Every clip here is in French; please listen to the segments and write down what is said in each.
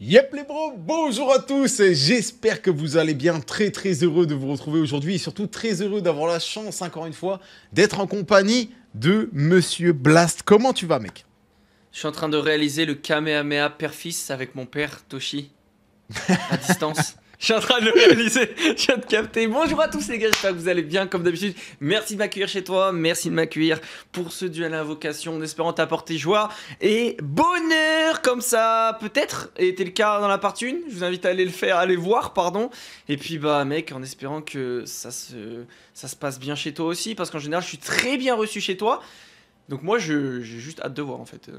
Yep les bros, bonjour à tous, j'espère que vous allez bien, très très heureux de vous retrouver aujourd'hui et surtout très heureux d'avoir la chance encore une fois d'être en compagnie de Monsieur Blast. Comment tu vas mec Je suis en train de réaliser le Kamehameha père-fils avec mon père Toshi à distance. Je suis en train de le réaliser, je viens de capter. Bonjour à tous les gars, j'espère que vous allez bien comme d'habitude. Merci de m'accueillir chez toi, merci de m'accueillir pour ce duel à invocation en espérant t'apporter joie et bonheur comme ça peut-être était le cas dans la partie 1. Je vous invite à aller le faire, aller voir, pardon. Et puis bah mec, en espérant que ça se, ça se passe bien chez toi aussi parce qu'en général je suis très bien reçu chez toi. Donc moi j'ai juste hâte de voir en fait.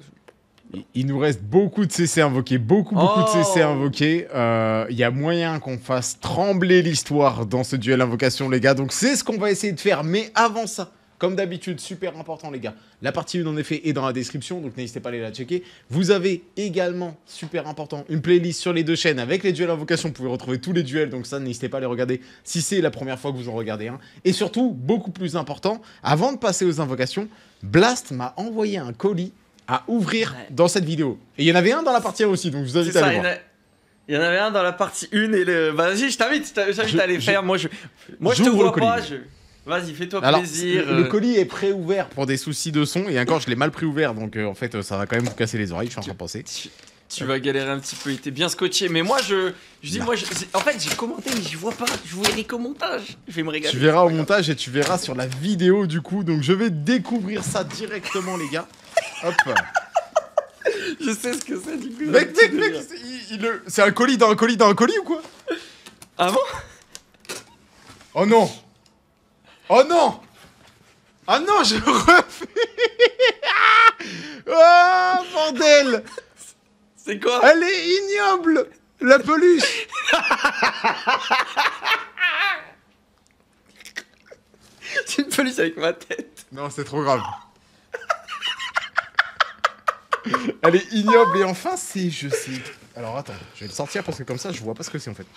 Il nous reste beaucoup de CC invoqués, beaucoup, beaucoup de CC oh. invoqués. Euh, il y a moyen qu'on fasse trembler l'histoire dans ce duel invocation, les gars. Donc c'est ce qu'on va essayer de faire. Mais avant ça, comme d'habitude, super important, les gars. La partie 1, en effet, est dans la description, donc n'hésitez pas à aller la checker. Vous avez également, super important, une playlist sur les deux chaînes avec les duels invocation. Vous pouvez retrouver tous les duels, donc ça, n'hésitez pas à les regarder si c'est la première fois que vous en regardez Et surtout, beaucoup plus important, avant de passer aux invocations, Blast m'a envoyé un colis à ouvrir dans cette vidéo. Et il y en avait un dans la partie 1 aussi, donc je vous invite à aller voir. Il y en avait un dans la partie 1 et le. Bah, vas-y, je t'invite, je t'invite à aller faire. Moi, je, moi, je te vois pas. Vas-y, fais-toi plaisir. Le, euh. colis est pré-ouvert pour des soucis de son et encore, je l'ai mal pré-ouvert, donc euh, en fait, euh, ça va quand même vous casser les oreilles. Je suis en train de penser. Tu, vas galérer un petit peu. Il était bien scotché, mais moi, je, je dis, moi, en fait, j'ai commenté, mais je vois pas. Je verrai qu'au montage. Je vais me régaler. Tu verras au montage et tu verras sur la vidéo du coup. Donc, je vais découvrir ça directement, les gars. Hop. Je sais ce que c'est du coup. Mec, c'est un colis dans un colis dans un colis ou quoi Ah bon Oh non Oh non Ah non, je refais Oh bordel C'est quoi Elle est ignoble La peluche C'est une peluche avec ma tête. Non, c'est trop grave. Elle est ignoble. Et enfin, c'est. Je sais. Alors attends, je vais le sortir parce que comme ça, je vois pas ce que c'est en fait.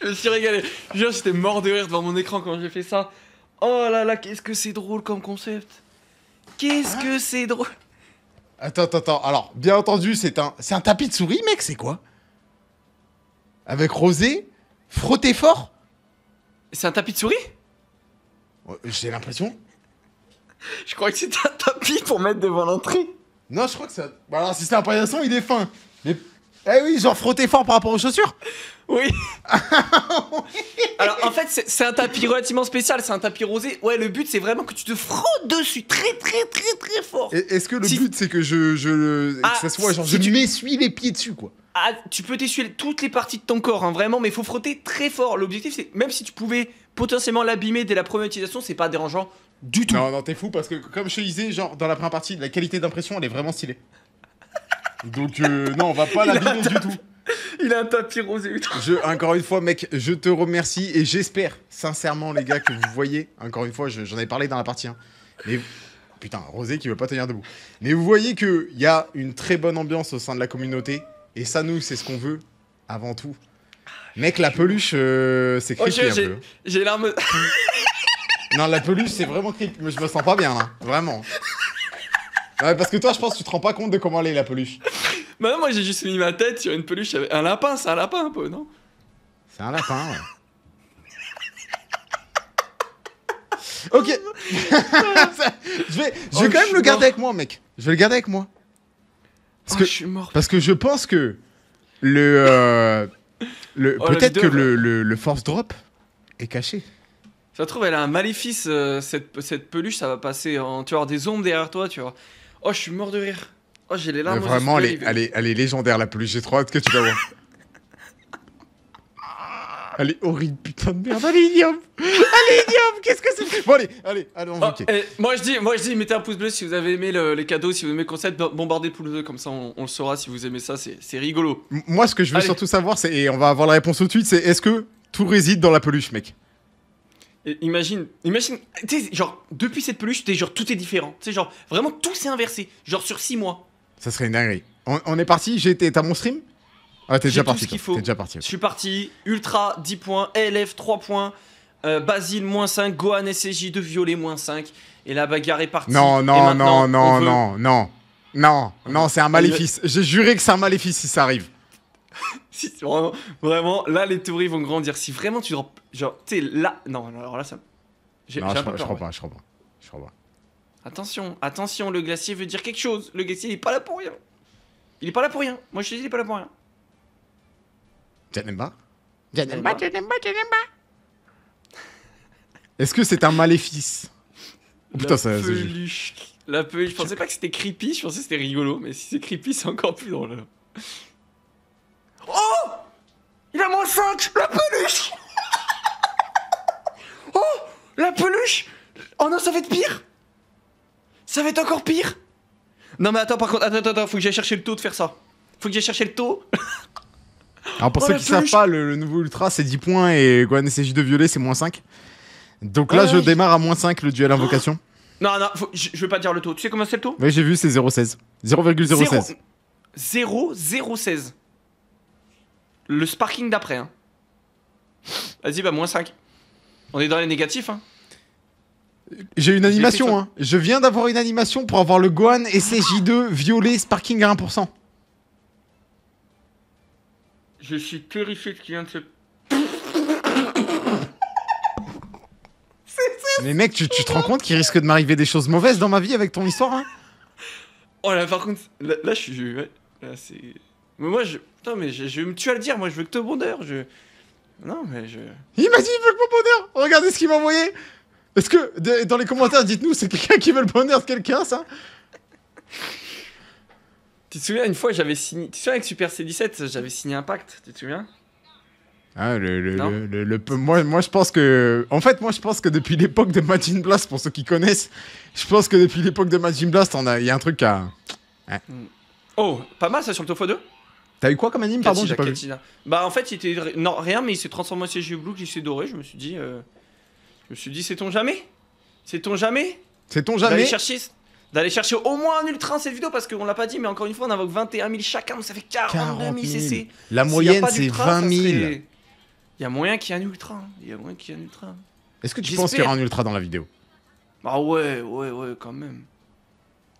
je me suis régalé. J'étais mort de rire devant mon écran quand j'ai fait ça. Oh là là, qu'est-ce que c'est drôle comme concept. Qu'est-ce que hein c'est drôle. Attends, attends, attends. Alors, bien entendu, c'est un, c'est un tapis de souris, mec, c'est quoi Avec rosé Frotté fort C'est un tapis de souris J'ai l'impression. Je crois que c'est un tapis pour mettre devant l'entrée. Non, je crois que c'est ça. Bah, alors, si c'est un paillasson, il est fin. Mais. Eh oui, genre frotter fort par rapport aux chaussures Oui. Alors en fait, c'est un tapis relativement spécial, c'est un tapis rosé. Ouais, le but c'est vraiment que tu te frottes dessus très très très très fort. Est-ce que le but c'est que je. je ah, ça soit genre. je m'essuie les pieds dessus quoi. Ah, tu peux t'essuyer toutes les parties de ton corps, hein, vraiment, mais il faut frotter très fort. L'objectif, c'est même si tu pouvais potentiellement l'abîmer dès la première utilisation, c'est pas dérangeant du tout. Non, non, t'es fou parce que, comme je te disais, genre, dans la première partie, la qualité d'impression, elle est vraiment stylée. Donc, euh, non, on va pas la du tout. Il a un tapis rosé. Je, encore une fois, mec, je te remercie et j'espère, sincèrement, les gars, que vous voyez. Encore une fois, j'en ai parlé dans la partie hein, mais putain, Rosé qui veut pas tenir debout. Mais vous voyez qu'il y a une très bonne ambiance au sein de la communauté. Et ça, nous, c'est ce qu'on veut avant tout. Mec, la peluche, euh, c'est oh, critique J'ai larme. Non, la peluche, c'est vraiment creepy. Mais je me sens pas bien, là. Vraiment. Ouais, parce que toi, je pense que tu te rends pas compte de comment elle est, la peluche. Bah moi, j'ai juste mis ma tête sur une peluche avec un lapin. C'est un lapin, un peu, non C'est un lapin, ouais. Ok. je vais, oh, quand même le garder avec moi, mec. Je vais le garder avec moi. Parce oh, que je suis mort. Parce que je pense que le, euh, le oh, peut-être que le, le force drop est caché. Ça se trouve, elle a un maléfice, euh, cette, peluche, ça va passer en. Tu vas des ombres derrière toi, tu vois. Oh, je suis mort de rire. Oh, j'ai les larmes. Mais vraiment, elle est, elle, est, légendaire, la peluche. J'ai trop hâte que tu la vois. Elle est horrible, putain de merde. Allez, Elle Allez, idiote Qu'est-ce que c'est Bon, allez, allez, allez, oh, eh, moi, je dis, moi, je dis, mettez un pouce bleu si vous avez aimé les cadeaux, si vous aimez le concept, bombardez le pouce bleu, comme ça, on, le saura si vous aimez ça, c'est rigolo. moi, ce que je veux surtout savoir, et on va avoir la réponse tout de suite, c'est est-ce que tout réside dans la peluche, mec Imagine, imagine, tu sais, genre, depuis cette peluche, es genre, tout est différent. Tu sais, genre, vraiment, tout s'est inversé. Genre, sur 6 mois. Ça serait une dinguerie. On, est parti, j'étais, t'as mon stream Ah, t'es déjà, parti, faut. déjà parti. Je suis parti, Ultra 10 points, LF 3 points, Basil euh, Basile moins 5, Gohan CJ de Violet moins 5. Et la bagarre est partie. Non, non, non, non, non, non, non, non, non, c'est un maléfice. J'ai juré que c'est un maléfice si ça arrive. si vraiment, là, les théories vont grandir. Si vraiment tu genre, tu là, non, alors là, ça. J'ai, non, je, crois, pas, je crois pas, Attention, attention, le glacier veut dire quelque chose. Le glacier, il est pas là pour rien. Il est pas là pour rien. Moi, je te dis, il est pas là pour rien. Janemba Janemba, Janemba, Janemba. Est-ce que c'est un maléfice Putain, ça, La peluche. Je pensais pas que c'était creepy, je pensais que c'était rigolo, mais si c'est creepy, c'est encore plus drôle. Oh Il a moins 5 La peluche Oh La peluche Oh non, ça va être pire Ça va être encore pire Non mais attends, par contre, attends, attends, faut que j'aille chercher le taux de faire ça. Faut que j'aille chercher le taux. Alors pour oh, ceux qui savent pas, le, nouveau Ultra c'est 10 points et il s'agit de violer, c'est moins 5. Donc là, je ah démarre à moins 5 le duel invocation. Non, non, je, veux vais pas dire le taux. Tu sais comment c'est le taux Oui, j'ai vu, c'est 0,16. 0,016. 0,016 le sparking d'après. Hein. Vas-y, bah moins 5. On est dans les négatifs. Hein. J'ai une animation. Hein. Je viens d'avoir une animation pour avoir le Gohan j 2 violet sparking à 1%. Je suis terrifié de ce qui vient de se Mais mec, tu, te rends compte qu'il risque de m'arriver des choses mauvaises dans ma vie avec ton histoire hein Oh là, par contre, là, je suis. là, c'est. Mais moi, je. Putain, mais je, me tue à le dire, moi, je veux que te bonheur. Je. Non, mais je. Il m'a dit, il veut que mon bonheur Regardez ce qu'il m'a envoyé Est-ce que, dans les commentaires, dites-nous, c'est quelqu'un qui veut le bonheur de quelqu'un, ça Tu te souviens, une fois, j'avais signé. Tu te souviens, avec Super C17, j'avais signé un pacte, tu te souviens ah, le, le, le, moi, je pense que. En fait, moi, je pense que depuis l'époque de Majin Blast, pour ceux qui connaissent, je pense que depuis l'époque de Majin Blast, il y a un truc à. Hein. Mm. Oh, pas mal ça sur le Tofo 2 T'as eu quoi comme anime Pardon, j'ai pas Bah en fait, il était non rien, mais il s'est transformé en CGI Blue, il s'est doré. Je me suis dit, euh, je me suis dit, c'est ton jamais c'est ton jamais c'est ton jamais D'aller chercher, d'aller chercher au moins un ultra cette vidéo parce qu'on l'a pas dit, mais encore une fois, on invoque 21 000 chacun, donc ça fait 42 000 CC. La moyenne, c'est 20 000. Il y a moyen qu'il y ait un ultra. Hein. Il y a moyen qu'il y ait un ultra. Est-ce que tu penses qu'il y aura un ultra dans la vidéo Bah ouais, ouais, ouais, quand même.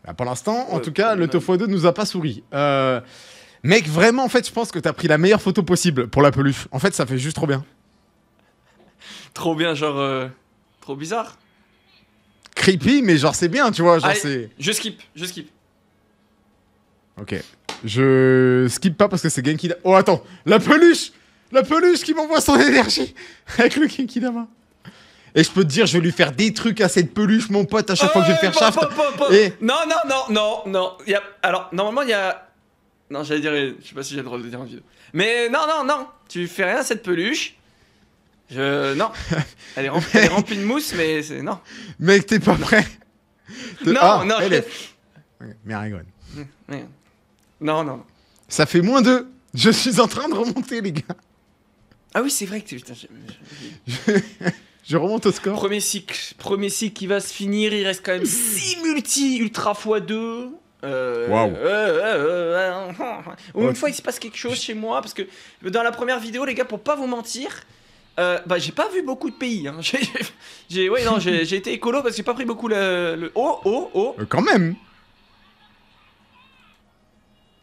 Bah, pour l'instant, en tout cas, le Tofo 2 nous a pas souri. Euh... Mec, vraiment, en fait, je pense que t'as pris la meilleure photo possible pour la peluche. En fait, ça fait juste trop bien. Trop bien, genre. Euh, trop bizarre. Creepy, mais genre, c'est bien, tu vois. Genre, c'est. Je skip, je skip. Ok. Je skip pas parce que c'est Genki. Oh, attends, la peluche La peluche qui m'envoie son énergie avec le Genki Dama. Et je peux te dire, je vais lui faire des trucs à cette peluche, mon pote, à chaque fois que je vais faire ah Non, non, non, non, non. Y Alors, normalement, il y a non, j'allais dire, je sais pas si j'ai le droit de dire en vidéo. Mais non, non, non, tu fais rien cette peluche. Je non, elle est, remplie, de mousse, mais c'est non. Mec, t'es pas prêt. Non, ah, non, je... Mais mmh, Non, non. Ça fait moins de. Je suis en train de remonter, les gars. Ah oui, c'est vrai que tu. Putain, je... remonte au score. Premier cycle, premier cycle qui va se finir. Il reste quand même 6 multi ultra fois 2 euh, euh, euh, ou une fois il se passe quelque chose chez moi parce que dans la première vidéo les gars pour pas vous mentir bah j'ai pas vu beaucoup de pays hein. j'ai non j'ai été écolo parce que j'ai pas pris beaucoup le, oh oh oh quand même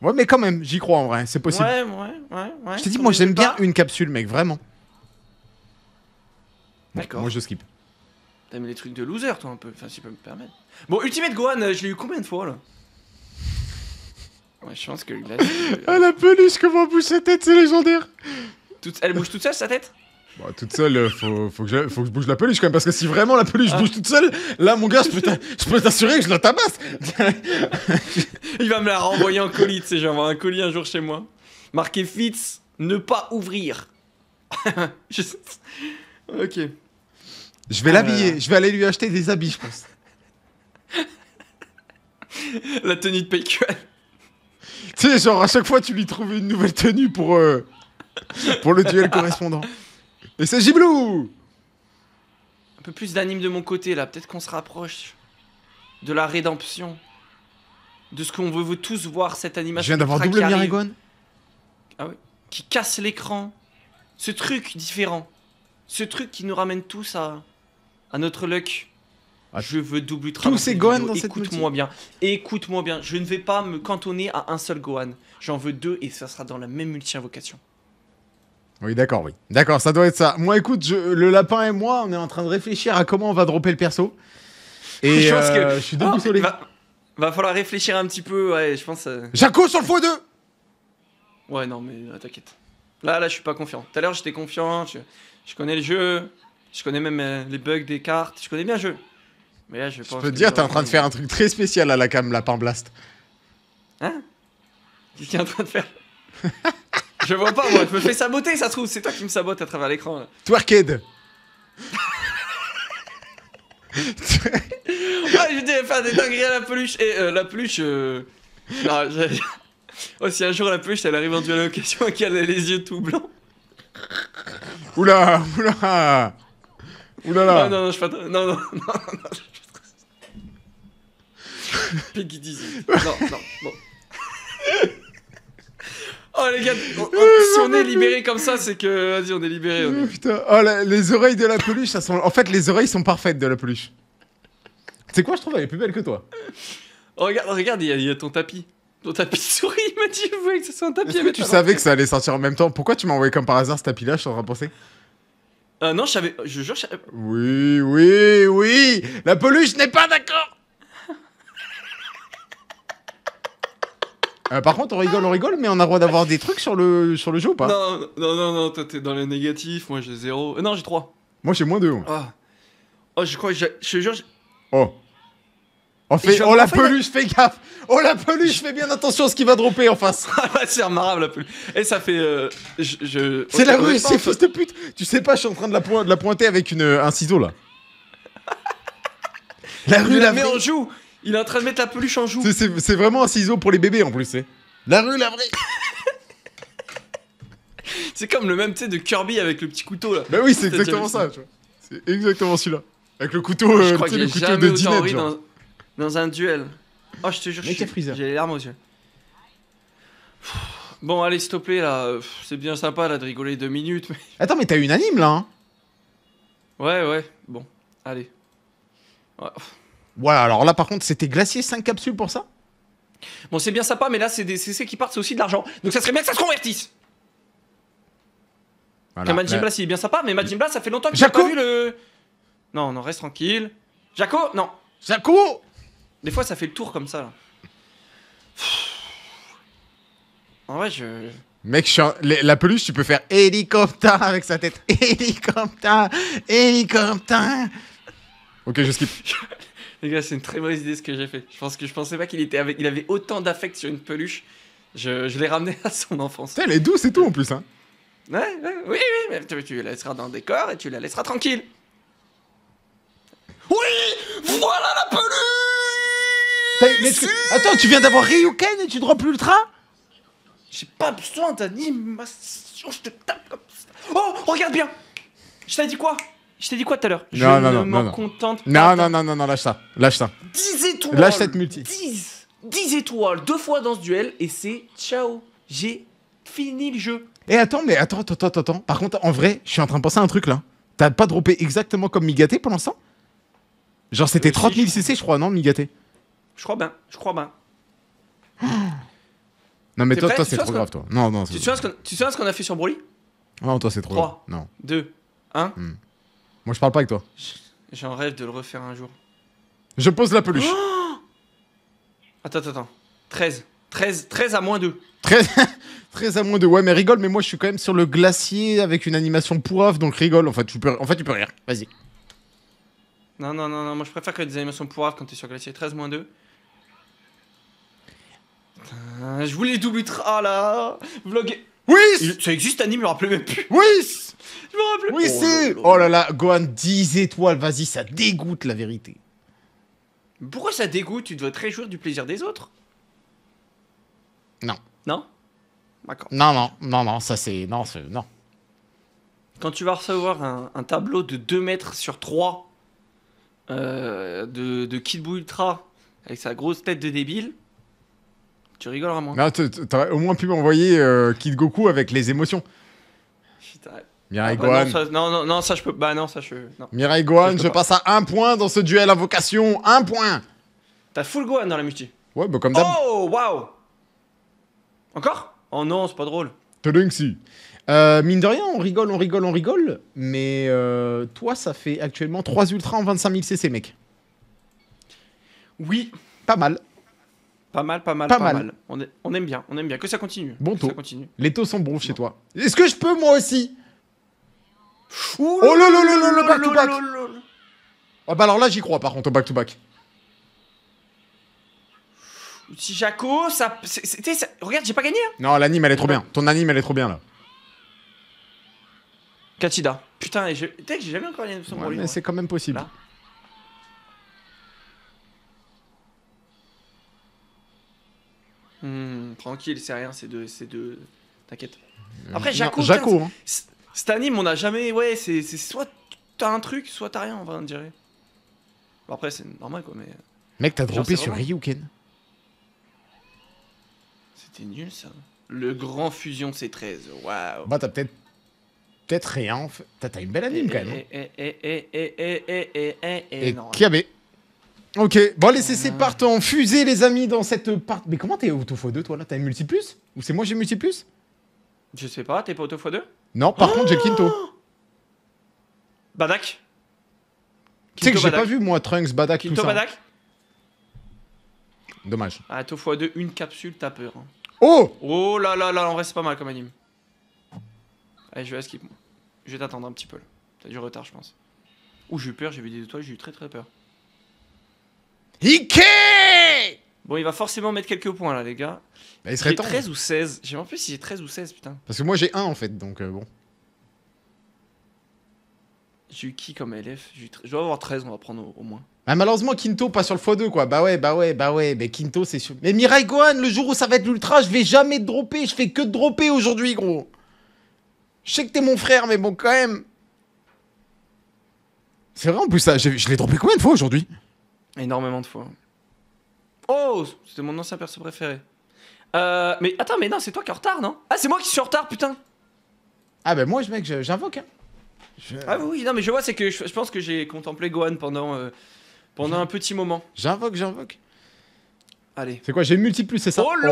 ouais mais quand même j'y crois en vrai c'est possible ouais ouais ouais, je t'ai dit moi j'aime bien une capsule mec vraiment d'accord moi je skip t'aimes les trucs de loser toi un peu si tu peux me permettre bon Ultimate Gohan je l'ai eu combien de fois là Ouais, je pense que ah, la peluche, comment bouge sa tête, c'est légendaire Elle bouge toute seule sa tête Bah, toute seule, euh, faut, que je, bouge la peluche quand même, parce que si vraiment la peluche ah. bouge toute seule, là, mon gars, je peux t'assurer que je la tabasse Il va me la renvoyer en colis, tu sais, je un colis un jour chez moi. Marqué Fitz, ne pas ouvrir. Je Ok. Je vais l'habiller, euh. je vais aller lui acheter des habits, je pense. La tenue de PQL. Tu sais, genre à chaque fois, tu lui trouves une nouvelle tenue pour, euh, pour le duel correspondant. Et c'est Giblou Un peu plus d'anime de mon côté là, peut-être qu'on se rapproche de la rédemption. De ce qu'on veut, tous voir cette animation. Je viens d'avoir double Ah oui. Qui casse l'écran. Ce truc différent. Ce truc qui nous ramène tous à, à notre luck. Ah, je veux double Tous ces Gohan dans Écoute-moi bien. Écoute-moi bien. Je ne vais pas me cantonner à un seul Gohan. J'en veux deux et ça sera dans la même multi-invocation. Oui, d'accord, oui. D'accord, ça doit être ça. Moi, écoute, le lapin et moi, on est en train de réfléchir à comment on va dropper le perso. Et je, pense que... Euh, je suis debout ah, va, va falloir réfléchir un petit peu, ouais, je pense. Euh. Jaco sur le x 2 Ouais, non, mais euh, t'inquiète. Là, là, je suis pas confiant. Tout à l'heure, j'étais confiant, je, connais le jeu, je connais même les bugs des cartes, je connais bien le jeu. Mais je, pense peux te dire, t'es en train de faire un truc très spécial à la cam, lapin blast. Hein Qu'est-ce qu'il est en train de faire Je vois pas, moi, je me fais saboter, ça se trouve, c'est toi qui me sabote à travers l'écran. Twerked Ouais, je vais faire des dingueries à la peluche. Et euh, la peluche. Euh... Non, oh, si un jour la peluche elle arrive en duel à l'occasion et qu'elle a les yeux tout blancs. Oula Oula Oula là, Non, non, non, je pas. Non, non, non, non. non. Non, non, bon. Oh les gars, si on est libéré comme ça, c'est que vas-y, on est libéré. Oh, putain. oh les oreilles de la peluche, ça sont. En fait, les oreilles sont parfaites de la peluche. C'est quoi, je trouve, elle est plus belle que toi. Oh, regarde, regarde, il y, a ton tapis. Ton tapis souris, il m'a dit, voulais que ce soit un tapis. Est-ce que tu savais que ça allait sortir en même temps Pourquoi tu m'as envoyé comme par hasard ce tapis-là Je t'en train de penser. Euh, non, je savais. Je jure, je savais. Oui, oui, oui La peluche n'est pas d'accord Euh, par contre, on rigole, on rigole, mais on a le droit d'avoir des trucs sur le, sur le jeu ou pas Non, non, non, toi t'es dans les négatifs, moi j'ai zéro. Euh, non, j'ai trois. Moi j'ai moins deux. Ah. Oh, je crois, je te jure, Oh. On oh, fait, oh la peluche, fais gaffe Oh la peluche, fais bien attention à ce qui va dropper en face Ah, c'est remarquable la peluche. Et eh, ça fait. Euh, je, C'est la rue, c'est fils de pute Tu sais pas, je suis en train de la, pointer avec un ciseau là. La rue, la, Mais on joue il est en train de mettre la peluche en joue. C'est, vraiment un ciseau pour les bébés en plus. C'est. La rue, la vraie. c'est comme le même, tu sais, de Kirby avec le petit couteau là. Bah oui, c'est exactement ça. Tu vois. C'est exactement celui-là. Avec le couteau, je euh, le couteau de Dinette. Dans, dans un duel. Oh, je te jure, j'ai les larmes aux yeux. Bon, allez, s'il te plaît, là. C'est bien sympa, là, de rigoler deux minutes. Attends, mais t'as unanime, là. Hein ouais, ouais. Bon, allez. Ouais. Voilà, alors là par contre, c'était glacier 5 capsules pour ça Bon, c'est bien sympa, mais là, c'est des CC qui partent, c'est aussi de l'argent. Donc ça serait bien que ça se convertisse voilà, Majin Blast, il est bien sympa, mais Majin Blas ça fait longtemps que j'ai pas vu le... Non, non, reste tranquille. Jaco Non. Jaco Des fois, ça fait le tour comme ça, là. En vrai, je... Mec, la peluche, tu peux faire hélicoptère avec sa tête. Hélicoptère Hélicoptère Ok, je skip. Les gars, c'est une très mauvaise idée ce que j'ai fait. Je pense que je pensais pas qu'il était il avait autant d'affect sur une peluche. Je, l'ai ramené à son enfance. Elle est douce et tout en plus, hein. Ouais, ouais, oui, oui, mais tu, la laisseras dans le décor et tu la laisseras tranquille. Oui, voilà la peluche. Attends, tu viens d'avoir Ryuken et tu plus l'ultra J'ai pas besoin d'animation, je te tape comme ça. Oh, regarde bien. Je t'ai dit quoi je t'ai dit quoi tout à l'heure Je suis ne m'en contente pas. Non, non, non, non, lâche ça. Lâche ça. 10 étoiles. Lâche cette multi. 10, 10 étoiles, deux fois dans ce duel, et c'est ciao. J'ai fini le jeu. Et eh, attends, mais attends, attends, attends, Par contre, en vrai, je suis en train de penser à un truc là. T'as pas droppé exactement comme Migaté pour l'instant Genre, c'était 30 000 CC, je crois, non, Migaté Je crois bien, je crois bien. non, mais toi, c'est trop grave, toi. Non, non, tu, te souviens ce qu'on a fait sur Broly Non, toi, c'est trop grave. 3, 2, 1. Moi, je parle pas avec toi. J'en rêve de le refaire un jour. Je pose la peluche. Oh attends, attends, attends. 13. 13, 13 à moins 2. 13, 13 à moins 2. Ouais, mais rigole, mais moi je suis quand même sur le glacier avec une animation pour off, donc rigole. En fait, tu peux, en fait, tu peux rire. Vas-y. Non, non, non, non, moi je préfère que des animations pour quand t'es sur glacier. 13 moins 2. je voulais double ultra oh là. Vlog oui Ça existe, Annie, je me rappelle même plus. Oui Je me rappelais Oui, oh c'est oh, là là, Gohan, 10 étoiles, vas-y, ça dégoûte la vérité. Pourquoi ça dégoûte Tu dois te réjouir du plaisir des autres Non. Non D'accord. Non, non, non, non, ça c'est. Non, non. Quand tu vas recevoir un, tableau de 2 mètres sur 3 euh, de, de Kid Ultra avec sa grosse tête de débile. Tu rigoles, moins. Non, t'aurais au moins pu m'envoyer euh, Kid Goku avec les émotions. Mirai ah, bah Non, non, ça je peux. Bah non, ça je. Non. Mirai Gohan, je, passe à un point dans ce duel invocation. Un point T'as full Gohan dans la multi. Ouais, bah comme d'hab. Oh, waouh Encore Oh non, c'est pas drôle. te Euh, mine de rien, on rigole, on rigole, on rigole. Mais euh, toi, ça fait actuellement 3 ultras en 25 000 CC, mec. Oui. Pas mal. Pas mal, pas mal, pas, mal. On, on, aime bien, on aime bien. Que ça continue. Bon taux. continue. Les taux sont bons chez toi. Est-ce que je peux moi aussi Oh le le back to back. Ah bah alors là j'y crois par contre au back to back. Si Jaco, ça, regarde, j'ai pas gagné. Hein. Non, l'anime elle est trop bien. Ton anime elle est trop bien là. Katida. Putain, j'ai jamais encore gagné de son Mais c'est quand même possible. Hum, tranquille, c'est rien, c'est de. de... T'inquiète. Euh, après, Jaco. Jaco hein. anime, on a jamais. Ouais, c'est soit t'as un truc, soit t'as rien, on va dire. Bon, après, c'est normal quoi, mais. Mec, t'as droppé sur Ryuken. C'était nul ça. Le grand fusion C13, waouh. Bah, t'as peut-être peut-être rien. T'as une belle anime eh, quand même. Et, eh, hein. eh, eh, eh, eh, eh, eh, eh, eh, et, et, eh, eh, Ok, bon allez, c'est parti en fusée les amis dans cette part... Mais comment t'es auto x2 toi là T'as un multiplus Ou c'est moi j'ai multiplus Je sais pas, t'es pas auto x2 Non, par oh contre j'ai Kinto. Badak Tu sais que j'ai pas vu moi Trunks, Badak, Kinto, tout ça. Badak Dommage. Ah, auto x2, une capsule, t'as peur. Hein. Oh Oh là là là, On vrai c'est pas mal comme anime. Allez, je vais skip. Je vais t'attendre un petit peu là. T'as du retard je pense. Ouh, j'ai eu peur, j'ai vu des étoiles, j'ai eu très très peur. Ike Bon, il va forcément mettre quelques points là, les gars. il serait temps. 13 ou 16. J'ai en plus si j'ai 13 ou 16, putain. Parce que moi j'ai 1 en fait, donc euh, bon. J'ai eu qui comme LF Je vais avoir 13, on va prendre au, moins. Bah, malheureusement, Kinto pas sur le x2, quoi. Bah ouais, bah ouais, bah ouais. Mais Kinto, c'est sûr. Mais Mirai Gohan, le jour où ça va être l'ultra, je vais jamais dropper. Je fais que dropper aujourd'hui, gros. Je sais que t'es mon frère, mais bon, quand même. C'est vrai, en plus, ça, je, je l'ai droppé combien de fois aujourd'hui Énormément de fois. Oh C'était mon ancien perso préféré. Euh, mais attends, mais non, c'est toi qui es en retard, non Ah, c'est moi qui suis en retard, putain Ah, bah moi, mec, j'invoque. Hein. Je... Ah oui, non, mais je vois, c'est que je, pense que j'ai contemplé Gohan pendant, euh, pendant un petit moment. J'invoque, j'invoque. Allez. C'est quoi J'ai multiple, c'est ça Oh le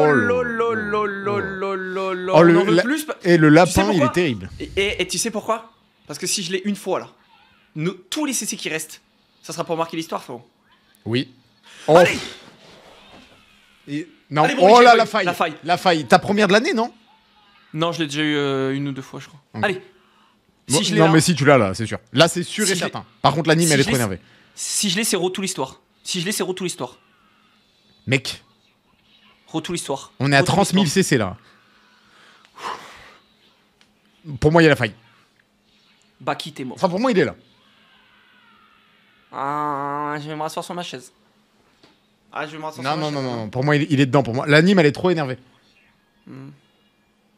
plus. Et le lapin, il est terrible. Et, tu sais pourquoi Parce que si je l'ai une fois là, tous les CC qui restent, ça sera pour marquer l'histoire, frérot. Oui. Oh. Allez Non, oh là, la faille. la faille. La faille. Ta première de l'année, non Non, je l'ai déjà eu euh, une ou deux fois, je crois. Allez. non, mais si tu l'as là, c'est sûr. Là, c'est sûr et certain. Par contre, l'anime, elle est trop énervée. Si je l'ai, c'est tout l'histoire. Si je l'ai, c'est Rotou l'histoire. Mec. retour l'histoire. On est à 30 000 CC là. Pour moi, il y a la faille. Bah, t'es moi Enfin, pour moi, il est là. Ah, je vais me rasseoir sur ma chaise. Ah, je vais me rasseoir sur ma chaise. Non, non, non, pour moi, il, est dedans. Pour moi, l'anime, elle est trop énervée. Hmm.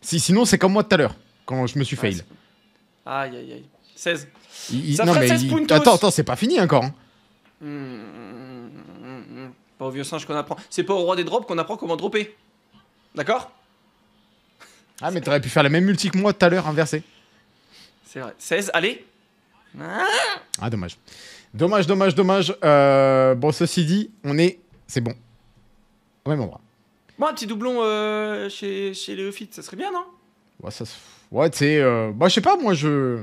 Si, sinon, c'est comme moi tout à l'heure, quand je me suis ah, fail. Aïe, aïe, aïe. 16. ça non, 16 Attends, attends, c'est pas fini encore. Hein. Hmm, hmm, pas au vieux singe qu'on apprend. C'est pas au roi des drops qu'on apprend comment dropper. D'accord Ah, mais t'aurais pu faire la même multi que moi tout à l'heure, inversée. C'est vrai. 16, allez. Ah, ah dommage. Dommage, dommage, dommage. Euh, bon, ceci dit, on est. C'est bon. Au même endroit. Bon, un petit doublon euh, chez, chez ça serait bien, non Ouais, ça Ouais, tu sais. Euh, bah, je sais pas, moi, je.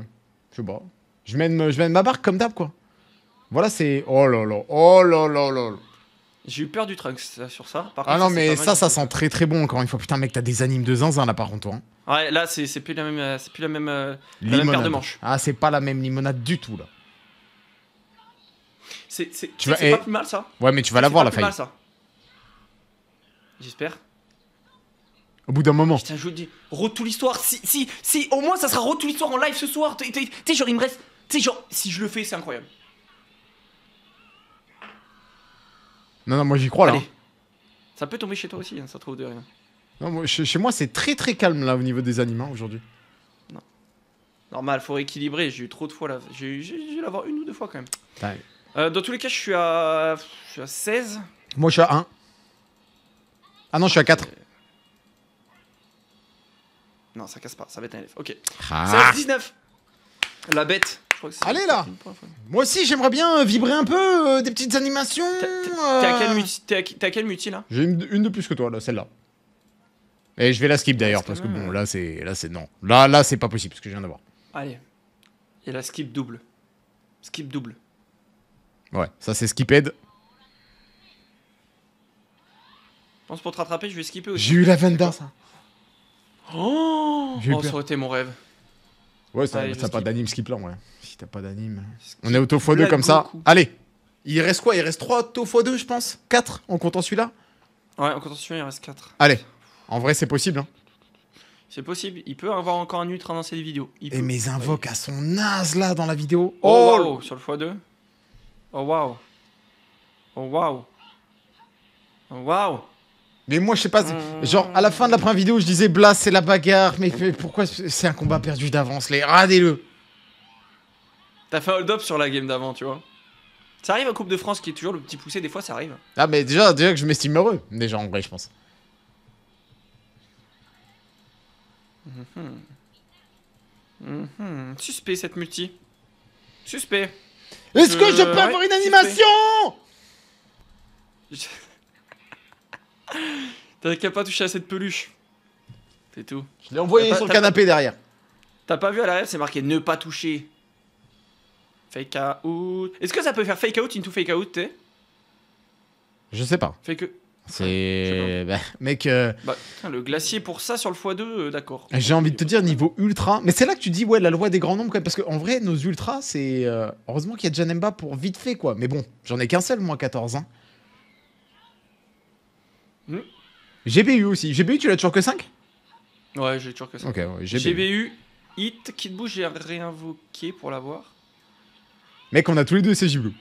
Je sais pas. Je mène, je ma barque comme d'hab, quoi. Voilà, c'est. Oh là là. Oh là là là là. J'ai eu peur du truc sur ça. Par ah non, mais ça, ça sent très très bon encore une fois. Putain, mec, t'as des animes de zinzin là par contre. Hein. Ouais, là, c'est plus la même, plus la même, la même paire de manches. Ah, c'est pas la même limonade du tout là. C'est pas plus mal ça. Ouais, mais tu vas l'avoir la faille. ça. J'espère. Au bout d'un moment. Putain, je te dis, retour l'histoire. Si, si, si, au moins ça sera to l'histoire en live ce soir. Tu sais, genre, il me reste. Tu genre, si je le fais, c'est incroyable. Non, non, moi j'y crois là. Ça peut tomber chez toi aussi, hein, ça trouve de rien. Non, chez, moi c'est très très calme là au niveau des animaux aujourd'hui. Non. Normal, faut rééquilibrer. J'ai eu trop de fois là. J'ai eu, eu l'avoir une ou deux fois quand même. Euh, dans tous les cas, je suis, à... je suis à 16. Moi, je suis à 1. Ah non, je suis à 4. Non, ça casse pas, ça va être un élève. Ok. 19. Ah. La bête. Allez là Moi aussi j'aimerais bien euh, vibrer un peu euh, des petites animations T'as quel multi là J'ai une, de plus que toi là, celle-là. Et je vais la skip d'ailleurs ah, parce que bon là c'est là c'est non. Là là c'est pas possible parce que je viens d'avoir. Allez. Et la skip double. Skip double. Ouais, ça c'est skiped. Je pense pour te rattraper, je vais skipper aussi. J'ai eu la Venda, ça. Oh, oh ça aurait été mon rêve. Ouais, ça, pas d'anime skippant, ouais. Si t'as pas d'anime. On est au taux x2 comme ça. Allez, il reste quoi Il reste 3 taux x2, je pense 4 en comptant celui-là Ouais, en comptant celui-là, il reste 4. Allez, en vrai, c'est possible. Hein. C'est possible, il peut avoir encore un ultra dans cette vidéo. Et mes invoques à son naze là dans la vidéo. Oh, oh. sur le x2 Oh waouh. Oh waouh. Oh waouh. Mais moi, je sais pas. Genre, à la fin de la première vidéo, je disais bla c'est la bagarre. Mais, pourquoi c'est un combat perdu d'avance, les Radez-le. T'as fait hold-up sur la game d'avant, tu vois. Ça arrive en Coupe de France qui est toujours le petit poussé, des fois ça arrive. Ah, mais déjà, déjà que je m'estime heureux. Déjà, en vrai, je pense. Mhm. Mhm. Suspect cette multi. Suspect. Est-ce que je euh, peux avoir une animation T'as qu'à pas toucher à cette peluche. C'est tout. Je l'ai envoyé sur le canapé derrière. T'as pas vu à l'arrière, c'est marqué ne pas toucher. Fake out. Est-ce que ça peut faire fake out into fake out, t'es Je sais pas. Fake... C'est. Bah, mec. Euh, bah, le glacier pour ça sur le x2, euh, d'accord. J'ai envie de te dire, niveau ultra. Mais c'est là que tu dis, ouais, la loi des grands nombres, quoi même. Parce qu'en vrai, nos ultras, c'est. Euh, heureusement qu'il y a Janemba pour vite fait, quoi. Mais bon, j'en ai qu'un seul, moi, 14. Hein. Hmm. GBU aussi. GBU, tu l'as toujours que 5 Ouais, j'ai toujours que 5. GBU. Hit, Kid j'ai réinvoqué pour l'avoir. Mec, on a tous les deux ces Blue.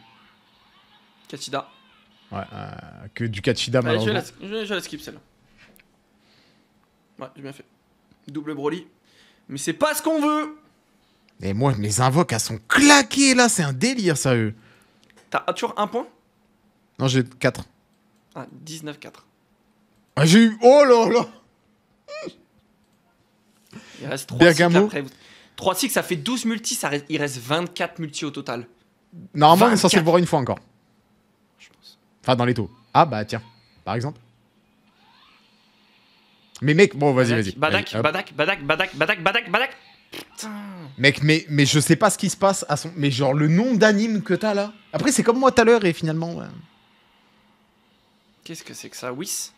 Katida. Ouais, euh, que du Kachida Allez, je, la, je, skip celle-là. Ouais, j'ai bien fait. Double Broly. Mais c'est pas ce qu'on veut Et moi, mes invoques, elles sont claquées là, c'est un délire ça, T'as ah, toujours un point Non, j'ai 4. Ah, 19-4. Ah, j'ai eu. Oh là là Il reste 3 6 après. 3 cycles, ça fait 12 multi, il reste 24 multi au total. Normalement, on est censé le voir une fois encore. Enfin, dans les taux. Ah, bah tiens, par exemple. Mais mec, bon, vas-y, vas-y. Badak, badak, badak, badak, badak, badak, badak. Mec, mais, mais je sais pas ce qui se passe à son. Mais genre, le nom d'anime que t'as là. Après, c'est comme moi tout à l'heure et finalement. Qu'est-ce que c'est que ça Whis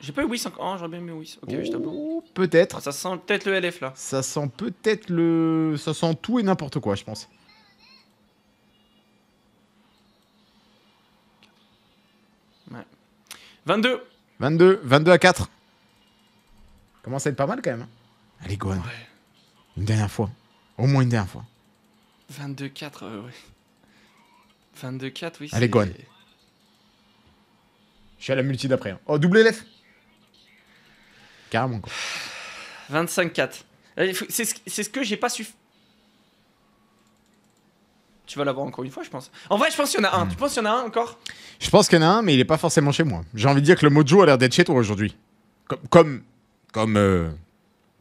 J'ai pas eu Whis encore. Oh, j'aurais bien aimé Whis. Ok, je Peut-être. Ça sent peut-être le LF là. Ça sent peut-être le. Ça sent tout et n'importe quoi, je pense. 22. 22. 22 à 4. Commence à être pas mal quand même. Hein. Allez, Gohan. Une dernière fois. Au moins une dernière fois. 22-4, 22-4, euh, oui. Allez, Gohan. Je suis à la multi d'après. Hein. Oh, double LF. Carrément, quoi. 25-4. Euh, c'est ce que j'ai pas su tu vas l'avoir encore une fois, je pense. En vrai, je pense qu'il y en a un. Tu hmm. penses qu'il y en a un encore Je pense qu'il y en a un, mais il est pas forcément chez moi. J'ai envie de dire que le mojo a l'air d'être chez toi aujourd'hui. Comme. Comme. comme euh,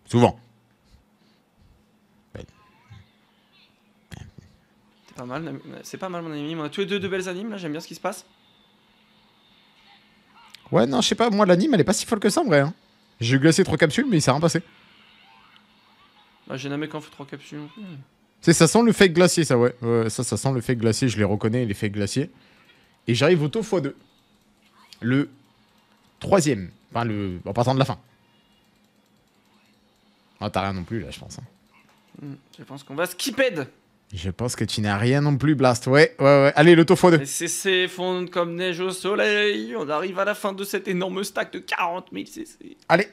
souvent. Euh, c'est pas mal, mon anime. On a tous les deux de belles animes là, j'aime bien ce qui se passe. Ouais, non, je sais pas, moi l'anime elle est pas si folle que ça en vrai. Hein. J'ai glacé trois capsules, mais il s'est rien passé. Bah, j'ai nommé quand fait trois capsules sais, ça sent le fake glacier, ça, ouais. ça, ça sent le fake glacier, je les reconnais, les fake glaciers. Et j'arrive au taux x2. Le troisième. Enfin, le... en partant de la fin. Ah, oh, t'as rien non plus, là, je pense. Hein. Hmm, je pense qu'on va skiped. Je pense que tu n'as rien non plus, Blast. Ouais, ouais, ouais. Allez, le taux x2. CC fondent comme neige au soleil. On arrive à la fin de cet énorme stack de 40 000 CC. Allez.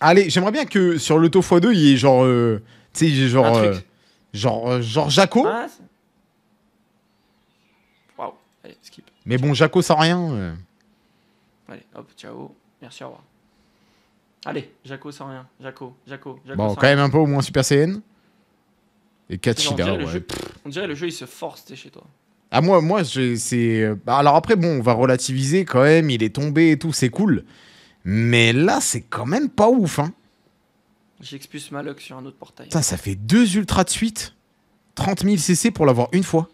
Allez, j'aimerais bien que sur le taux x2, il y ait genre. Euh, tu sais, genre. Euh, Genre, euh, genre Jaco ah, Waouh, allez, skip. Mais bon, Jaco sans rien. Euh. Allez, hop, ciao. Merci, au revoir. Allez, Jaco sans rien. Jaco, Jaco, Jaco. Bon, quand même un peu au moins Super CN. Et Kachida, ouais. on dirait le jeu, il se force, chez toi. Ah, moi, moi c'est. Euh, bah, alors après, bon, on va relativiser quand même, il est tombé et tout, c'est cool. Mais là, c'est quand même pas ouf, hein. J'expulse ma sur un autre portail. Ça, ça fait deux ultras de suite. 30 000 CC pour l'avoir une fois.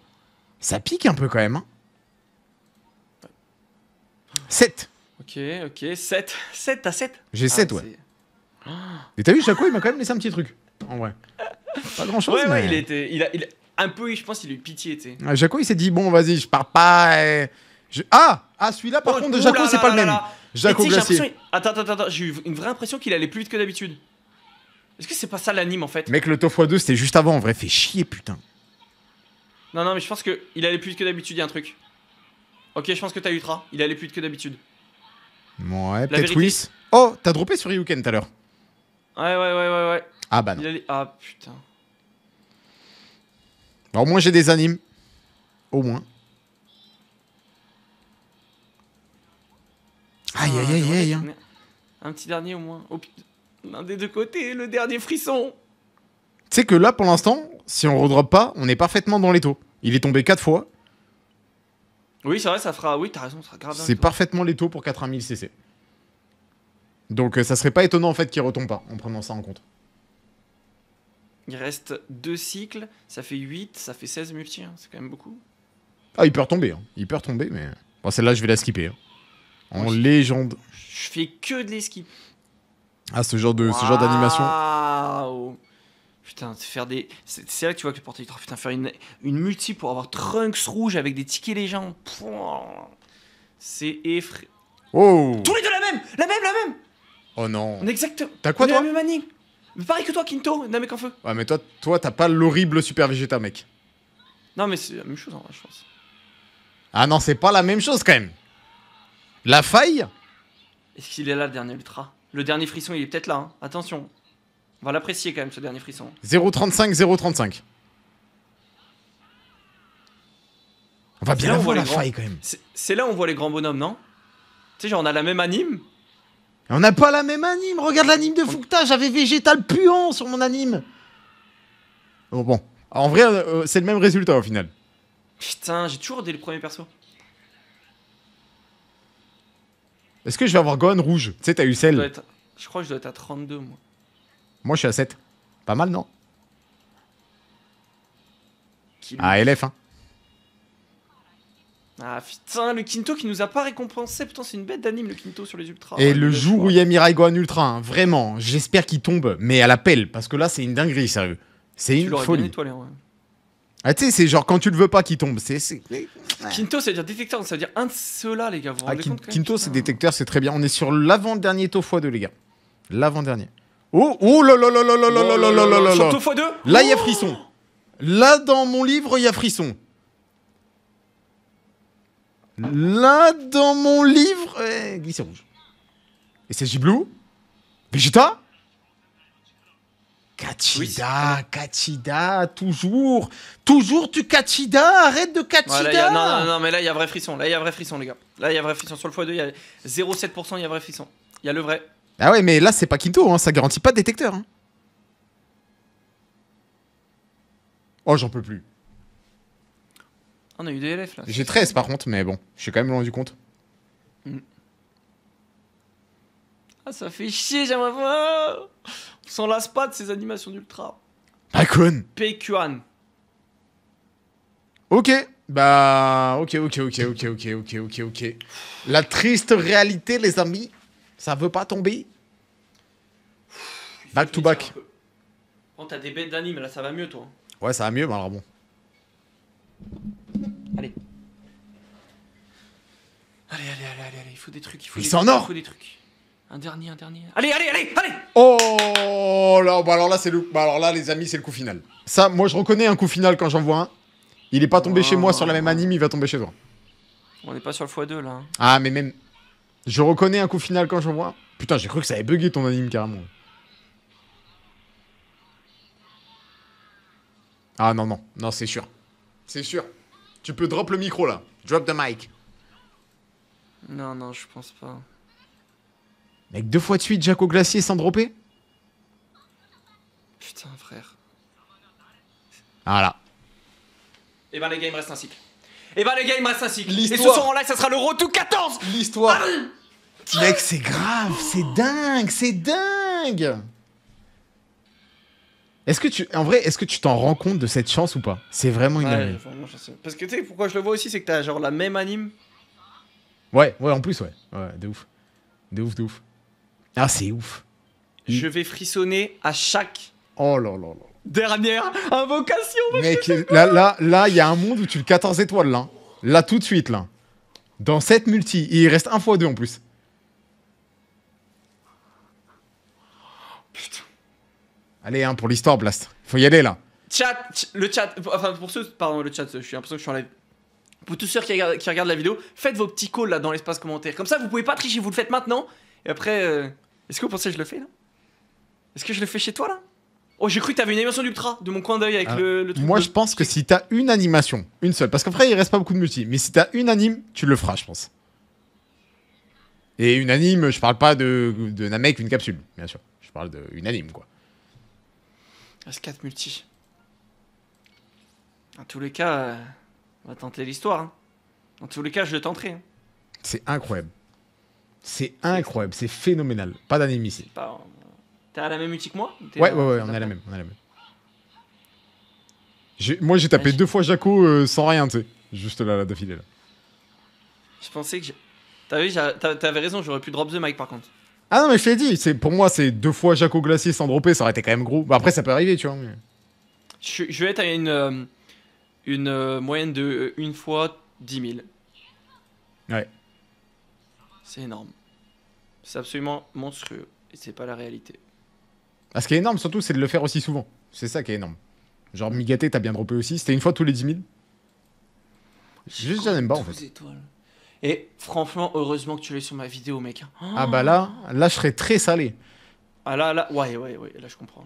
Ça pique un peu quand même. 7. Hein. Ok, ok, 7. 7, t'as 7 J'ai 7, ah, ouais. Et t'as vu, Jaco, il m'a quand même laissé un petit truc. En vrai. Pas grand chose. Ouais, mais... ouais, il était. Il a, un peu, je pense, il a eu pitié, tu sais. Ah, Jaco, il s'est dit, bon, vas-y, je pars pas. Et... Ah Ah, celui-là, par oh, contre, de Jaco, c'est pas le même. Jaco Attends, attends, attends, j'ai eu une vraie impression qu'il allait plus vite que d'habitude. Est-ce que c'est pas ça l'anime en fait Mec, le x 2 c'était juste avant, en vrai, fait chier putain. Non, non, mais je pense que il allait plus vite que d'habitude, il y a un truc. Ok, je pense que t'as Ultra, il allait plus vite que d'habitude. Ouais, peut-être Whis. Oh, t'as droppé sur Ryuken tout à l'heure. Ouais, ouais, ouais, ouais, ouais. Ah bah non. Ah putain. Bah, au moins j'ai des animes. Au moins. Aïe, ah, aïe, aïe, aïe. Hein. Un petit dernier au moins. Oh, putain. L'un des deux côtés, le dernier frisson. Tu sais que là, pour l'instant, si on redrop pas, on est parfaitement dans les taux. Il est tombé 4 fois. Oui, c'est vrai, ça fera. Oui, t'as raison, ça C'est parfaitement les taux pour 80 000 CC. Donc euh, ça serait pas étonnant en fait qu'il retombe pas en prenant ça en compte. Il reste 2 cycles, ça fait 8, ça fait 16 multi, hein, c'est quand même beaucoup. Ah, il peut retomber, hein. il peut retomber, mais. Bon, celle-là, je vais la skipper. Hein. En légende. Je fais que de les ah, ce genre de, ce genre d'animation. Putain, faire des. C'est là que tu vois que le portail oh, Putain, faire une, une multi pour avoir Trunks rouge avec des tickets légendes. C'est effrayant. Oh. Tous les deux la même La même, la même Oh non. On T'as quoi, on toi la même anime. Pareil que toi, Kinto, mec en feu. Ouais, mais toi, toi t'as pas l'horrible Super végéta mec. Non, mais c'est la même chose, en vrai, je pense. Ah non, c'est pas la même chose, quand même. La faille Est-ce qu'il est là, le dernier Ultra le dernier frisson, il est peut-être là. Hein. Attention. On va l'apprécier quand même, ce dernier frisson. 0,35, 0,35. On va bien voir la faille quand même. C'est là où on voit les grands bonhommes, non Tu sais, genre, on a la même anime. On n'a pas la même anime. Regarde l'anime de Foucta, j'avais végétal puant sur mon anime. Bon, bon. En vrai, euh, c'est le même résultat au final. Putain, j'ai toujours dès le premier perso. Est-ce que je vais avoir Gohan rouge Tu sais, t'as eu celle. Je crois que je dois être à 32, moi. Moi, je suis à 7. Pas mal, non Ah, LF, hein. Ah putain, le Kinto qui nous a pas récompensé. Putain, c'est une bête d'anime le Kinto sur les Ultras. Et le jour où il y a Mirai Gohan Ultra, hein, vraiment, j'espère qu'il tombe, mais à la pelle, parce que là, c'est une dinguerie, sérieux. C'est une folie. Ah, tu sais, c'est genre quand tu le veux pas qu'il tombe. C'est. c'est- Kinto, ça veut dire détecteur, ça veut dire un de ceux-là, les gars. Vous c'est détecteur, c'est très bien. On est sur l'avant-dernier taux 2 les gars. L'avant-dernier. Oh, oh là là là là là là là là là là là 2 Là, il y a frisson. Là, dans mon livre, il y a frisson. Là, dans mon livre, rouge. Et c'est G-Blue Vegeta Kachida Kachida toujours, toujours tu Kachida arrête de Kachida non, non, non, mais là il y a vrai frisson, là il y a vrai frisson les gars, là il y a vrai frisson sur le x2, il y a 0,7%, il y a vrai frisson, il y a le vrai. Ah ouais, mais là c'est pas Kinto. Hein, ça garantit pas de détecteur. Hein. Oh j'en peux plus. On a eu des LF là. J'ai 13 par contre, mais bon, je suis quand même loin du compte. Ah, ça fait chier, j'aimerais voir. On s'en lasse pas de ces animations d'ultra. Akon. Ok. Bah, ok, ok, ok, ok, ok, ok, ok, ok. La triste réalité, les amis, ça veut pas tomber. Back to back. Oh, t'as des bêtes d'anime, là, ça va mieux, toi. Hein. Ouais, ça va mieux, mais bon. Allez. Allez, allez, allez, allez, il faut des trucs. Il faut, il des, trucs, il faut des trucs. Un dernier, un dernier. Allez, allez, allez, allez Oh là, bah alors là, c'est le... bah alors là, les amis, c'est le coup final. Ça, moi, je reconnais un coup final quand j'en vois un. Il est pas tombé chez moi sur la même ah. anime, il va tomber chez toi. On n'est pas sur le x2, là. Hein. Ah, mais même... Je reconnais un coup final quand j'en vois Putain, j'ai cru que ça avait bugué ton anime, carrément. Ah non, non. Non, c'est sûr. C'est sûr. Tu peux drop le micro, là. Drop the mic. Non, non, je pense pas. Mec, deux fois de suite, Jaco Glacier sans dropper Putain, frère. Voilà. Et eh ben les gars, il me reste un cycle. Et eh ben les gars, il me reste un cycle. Et ce soir en live, ça sera le tout 14 L'histoire ah Mec, c'est grave, c'est dingue, c'est dingue est-ce que tu, en vrai, est-ce que tu t'en rends compte de cette chance ou pas C'est vraiment une Parce que tu sais pourquoi je le vois aussi, c'est que t'as genre la même anime. Ouais, ouais, en plus, ouais, ouais, de ouf, de ouf, de ouf. Ah, c'est ouf. Je vais frissonner à chaque. Oh là là là. Dernière invocation, mec. là, là, là, il y a un monde où tu le 14 étoiles, là. Là, tout de suite, là. Dans cette multi. il reste 1 x 2 en plus. Putain. Allez, hein, pour l'histoire, Blast. Faut y aller, là. Chat, le chat, enfin pour ceux, pardon, le chat, je suis l'impression que je suis en live. Pour tous ceux qui regardent, la vidéo, faites vos petits calls là dans l'espace commentaire. Comme ça, vous pouvez pas tricher, vous le faites maintenant. Et après, euh, est-ce que vous pensez que je le fais là Est-ce que je le fais chez toi là Oh, j'ai cru que t'avais une animation d'Ultra de mon coin d'œil avec ah, le, truc. Moi, je pense que si t'as une animation, une seule, parce qu'après, il reste pas beaucoup de multi, mais si t'as une anime, tu le feras, je pense. Et une anime, je parle pas de, de Namek, une capsule, bien sûr. Je parle d'une anime, quoi. reste ah, 4 multi. En tous les cas, euh, on va tenter l'histoire. Hein. Dans En tous les cas, je le tenterai. Hein. C'est incroyable. C'est incroyable, c'est phénoménal. Pas d'anémie ici. T'as la même utile que moi Ouais, ouais, ouais, on a la même. On a la même. Moi, j'ai tapé deux fois Jaco euh, sans rien, tu sais. Juste là, là, d'affilée. Là. Je pensais que. t'avais raison, j'aurais pu drop the mic par contre. Ah non, mais je l'ai dit, c'est, pour moi, c'est deux fois Jaco Glacier sans dropper, ça aurait été quand même gros. Bah, après, ça peut arriver, tu vois. Je, vais être à une, euh, une euh, moyenne de une fois 10 000. Ouais. C'est énorme. C'est absolument monstrueux. Et c'est pas la réalité. Ah, ce qui est énorme, surtout, c'est de le faire aussi souvent. C'est ça qui est énorme. Genre, Migaté, t'as bien droppé aussi. C'était une fois tous les 10 000. Juste, j'en pas en fait. Et franchement, heureusement que tu l'es sur ma vidéo, mec. ah bah là, là, je serais très salé. Ah là, là, ouais, ouais, ouais, là, je comprends.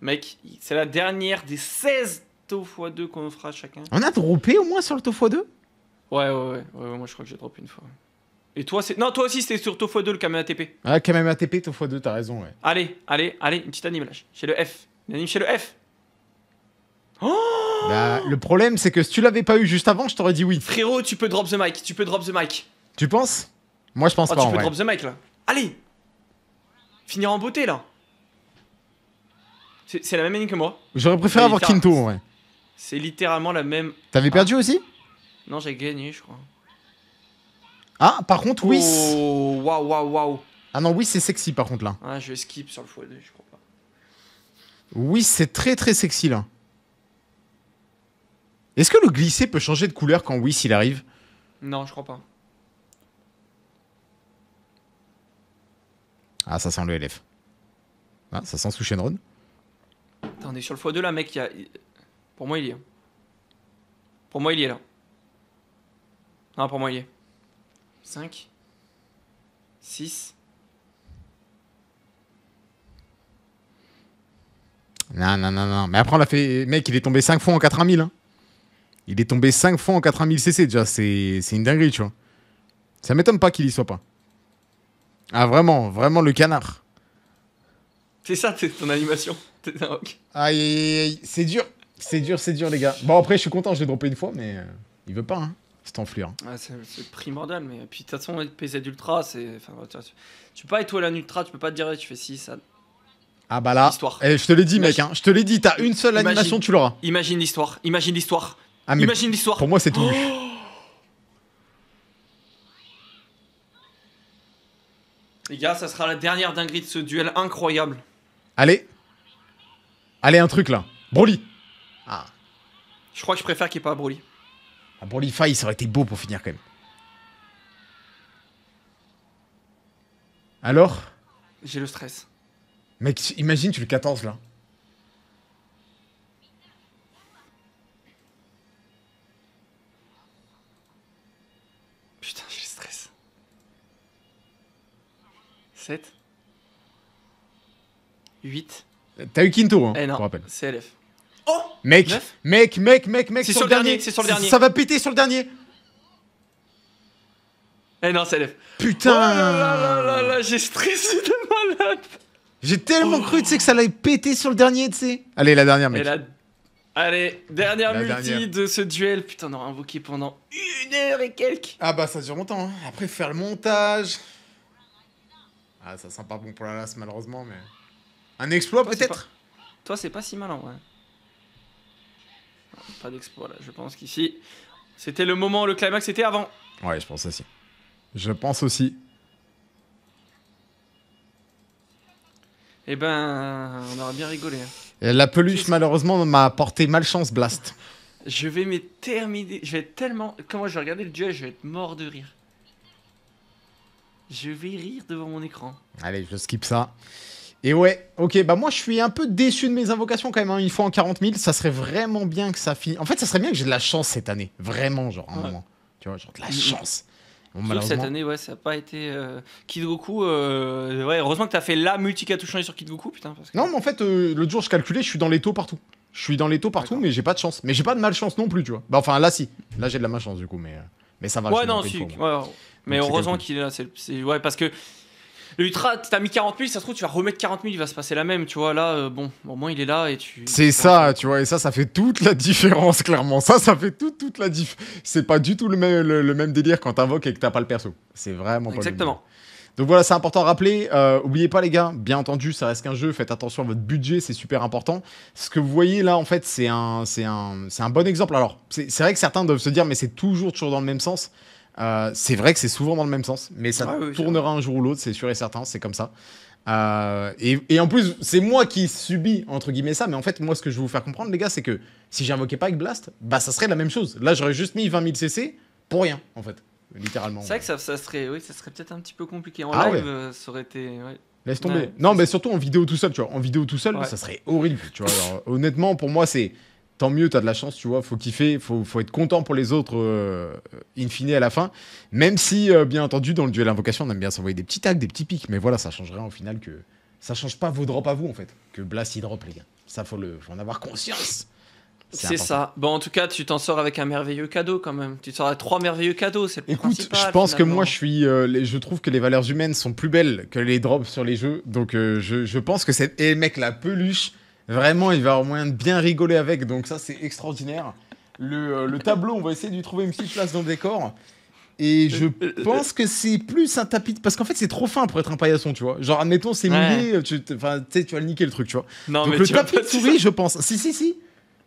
Mec, c'est la dernière des 16 taux x2 qu'on fera chacun. On a droppé au moins sur le taux x2 ouais ouais, ouais, ouais, moi je crois que j'ai droppé une fois. Et toi, c'est. Non, toi aussi, c'était sur x 2 le KMATP TP. Ah, TP, 2, t'as raison, ouais. Allez, allez, allez, une petite anime là. Chez le F. Une anime chez le F. Oh le problème, c'est que si tu l'avais pas eu juste avant, je t'aurais dit oui. Frérot, tu peux drop the mic, tu peux drop the mic. Tu penses Moi, je pense oh, pas. Tu peux drop the mic là. Allez Finir en beauté là. C'est la même anime que moi. J'aurais préféré avoir Kinto, ouais. C'est littéralement la même. T'avais perdu ah. aussi Non, j'ai gagné, je crois. Ah, par contre, oui. Oh, waouh, waouh, waouh. Ah non, oui, c'est sexy par contre là. Ah, je skip sur le x2, je crois pas. Oui, c'est très très sexy là. Est-ce que le glisser peut changer de couleur quand oui il arrive Non, je crois pas. Ah, ça sent le LF. Ah, ça sent sous Shenron. Attendez sur le x2 là, mec. Y a... Pour moi, il y est. Pour moi, il y est là. Non, pour moi, il y est. 5 6 Non, non, non, non. Mais après, on l'a fait. Mec, il est tombé 5 fois en 80 000. Hein. Il est tombé 5 fois en 80 000 CC déjà. C'est une dinguerie, tu vois. Ça m'étonne pas qu'il y soit pas. Ah, vraiment, vraiment le canard. C'est ça, c'est ton animation. T'es un rock. Aïe, aïe, aïe. C'est dur. C'est dur, c'est dur, les gars. Bon, après, je suis content, je l'ai droppé une fois, mais euh, il veut pas, hein. C'est enflure. Hein. c'est primordial, mais puis de toute façon, PZ Ultra, c'est. tu, peux pas étoiler un Ultra, tu peux pas te dire, eh, tu fais si ça. Ah bah là, eh, je te l'ai dit, mec, hein. je te l'ai dit, t'as une seule animation, tu l'auras. Imagine l'histoire, imagine l'histoire. Ah, imagine l'histoire. Pour moi, c'est tout. Les gars, ça sera la dernière dinguerie de ce duel incroyable. Allez. Allez, un truc là. Broly. Ah. Je crois que je préfère qu'il n'y ait pas Broly. Ah, Un l'IFA ça aurait été beau pour finir quand même. Alors J'ai le stress. Mec, imagine, tu le 14 là. Putain, j'ai le stress. 7 8 T'as eu Kinto, hein, eh non, C'est LF. Mec, mec, mec, mec, mec, c'est sur, le dernier, c'est sur le dernier. Ça va péter sur le dernier. Eh non, ça lève. Putain j'ai stressé de malade. J'ai tellement cru, tu que ça allait péter sur le dernier, tu sais. Allez, la dernière, mec. Allez, dernière multi de ce duel. Putain, on aura invoqué pendant une heure et quelques. Ah bah, ça dure longtemps. Après, faire le montage. Ah, ça sent pas bon pour la lasse, malheureusement, mais... Un exploit, peut-être Toi, c'est pas... si si en ouais pas d'exploit là. Je pense qu'ici, c'était le moment, le climax était avant. Ouais, je pense aussi. Je pense aussi. Eh ben, on aura bien rigolé. Hein. la peluche, malheureusement, m'a apporté malchance, Blast. Je vais me Je vais être tellement. Comment je vais regarder le duel, je vais être mort de rire. Je vais rire devant mon écran. Allez, je skip ça. Et ouais, ok, bah moi je suis un peu déçu de mes invocations quand même. Hein. Une fois en 40 000, ça serait vraiment bien que ça finisse. En fait, ça serait bien que j'ai de la chance cette année. Vraiment, genre, un moment. Tu vois, genre de la mm, mm. chance. Cette année, ouais, ça n'a pas été. Euh, Kid Goku, euh, ouais, heureusement que tu fait la multi sur Kid Goku, putain. Non, mais en fait, euh, le jour, je calculais, je suis dans les taux partout. Je suis dans les taux partout, mais j'ai pas de chance. Mais j'ai pas de malchance non plus, tu vois. Bah, enfin, là, si. Là, j'ai de la malchance, du coup, mais, mais ça va. Ouais, non, si. mais heureusement qu'il est là. C'est... Ouais, parce que le Ultra, t'as mis 40 000, ça se trouve, tu vas remettre 40 000, il va se passer la même, tu vois. Là, euh, bon, au moins, il est là et tu. C'est ça, tu vois, et ça, ça fait toute la différence, clairement. Ça, ça fait tout, toute la différence. C'est pas du tout le même, le, même délire quand t'invoques et que t'as pas le perso. C'est vraiment pas Exactement. Le Donc voilà, c'est important à rappeler. Euh, oubliez pas les gars, bien entendu, ça reste qu'un jeu. Faites attention à votre budget, c'est super important. Ce que vous voyez là, en fait, c'est un, c'est un, c'est un bon exemple. Alors, c'est vrai que certains doivent se dire, mais c'est toujours, toujours dans le même sens. Euh, c'est vrai que c'est souvent dans le même sens, mais ça tournera un jour ou l'autre, c'est sûr et certain, c'est comme ça. Euh, et, en plus, c'est moi qui subis entre guillemets ça, mais en fait, moi, ce que je veux vous faire comprendre, les gars, c'est que si j'invoquais pas avec Blast, bah ça serait la même chose. Là, j'aurais juste mis 20 000 CC pour rien, en fait, littéralement. C'est vrai que ça, serait, oui, ça serait peut-être un petit peu compliqué. En ah live, euh, ça aurait été. Laisse tomber. non, mais surtout en vidéo tout seul, tu vois. En vidéo tout seul, ça serait horrible, tu vois. honnêtement, pour moi, c'est tant mieux, tu as de la chance, tu vois, faut kiffer, faut, faut être content pour les autres, euh, in fine, à la fin. Même si, euh, bien entendu, dans le duel invocation, on aime bien s'envoyer des petits tags, des petits pics, mais voilà, ça change rien au final que. Ça change pas vos drops à vous, en fait, que Blast, il drop, les gars. Ça, faut, le, faut en avoir conscience. C'est ça. Bon, en tout cas, tu t'en sors avec un merveilleux cadeau quand même. Tu sors avec trois merveilleux cadeaux, c'est le Écoute, principal. Écoute, je pense que moi, je suis, euh, je trouve que les valeurs humaines sont plus belles que les drops sur les jeux. Donc, je, pense que c'est... et eh, mec, la peluche, Vraiment, il va avoir moyen de bien rigoler avec. Donc ça, c'est extraordinaire. Le, euh, tableau, on va essayer d'y trouver une petite place dans le décor. Et je pense que c'est plus un tapis. De... Parce qu'en fait, c'est trop fin pour être un paillasson, tu vois. Genre, admettons, c'est mouillé, tu, vas le niquer le truc, tu vois. Donc, le tapis de souris, je pense. Si, si, si.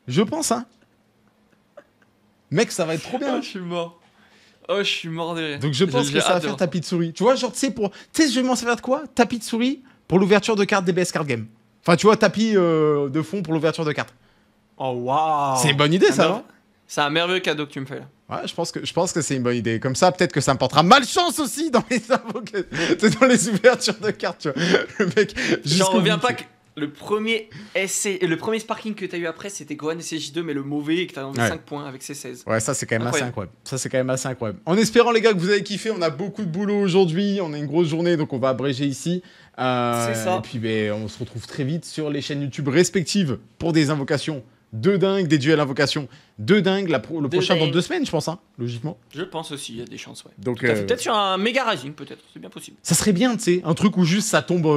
Je pense, hein. Mec, ça va être trop bien. Oh, je suis mort. Oh, je suis mort rire. Donc, je pense que ça va faire tapis de souris. Tu vois, genre, tu sais, pour. Tu sais, je vais m'en servir de quoi Tapis de souris pour l'ouverture de carte DBS Card Game. Enfin, tu vois, tapis euh, de fond pour l'ouverture de cartes Oh waouh C'est une bonne idée, ah, ça, non hein. C'est un merveilleux cadeau que tu me fais là. Ouais, je pense que, que c'est une bonne idée. Comme ça, peut-être que ça me portera malchance aussi dans les, ouvertures de cartes, tu vois. J'en reviens pas que le premier essai, euh, le premier sparking que tu as eu après, c'était Gohan et CJ2, mais le mauvais, et que tu as 5 points avec c 16. Ouais, ça c'est quand même assez incroyable. c'est quand même assez En espérant, les gars, que vous avez kiffé, on a beaucoup de boulot aujourd'hui, on a une grosse journée, donc on va abréger ici. Euh, ça. Et puis, ben, on se retrouve très vite sur les chaînes YouTube respectives pour des invocations de dingue, des duels invocations, de dingue la le prochain dans deux semaines, je pense, hein, logiquement. Je pense aussi, il y a des chances, ouais. Donc euh, peut-être sur un méga raging, peut-être, c'est bien possible. Ça serait bien, tu sais, un truc où juste ça tombe,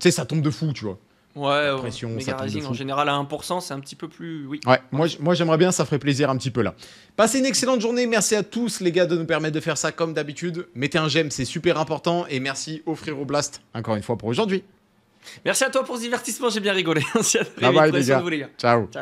tu ça tombe de fou, tu vois. Ouais, ouais. Rising, en général à 1%, c'est un petit peu plus. Oui. Ouais, moi, moi j'aimerais bien, ça ferait plaisir un petit peu là. Passez une excellente journée, merci à tous les gars de nous permettre de faire ça comme d'habitude. Mettez un j'aime, c'est super important et merci au frérot Blast encore une fois pour aujourd'hui. Merci à toi pour ce divertissement, j'ai bien rigolé. bye bye les gars. Ciao. Ciao.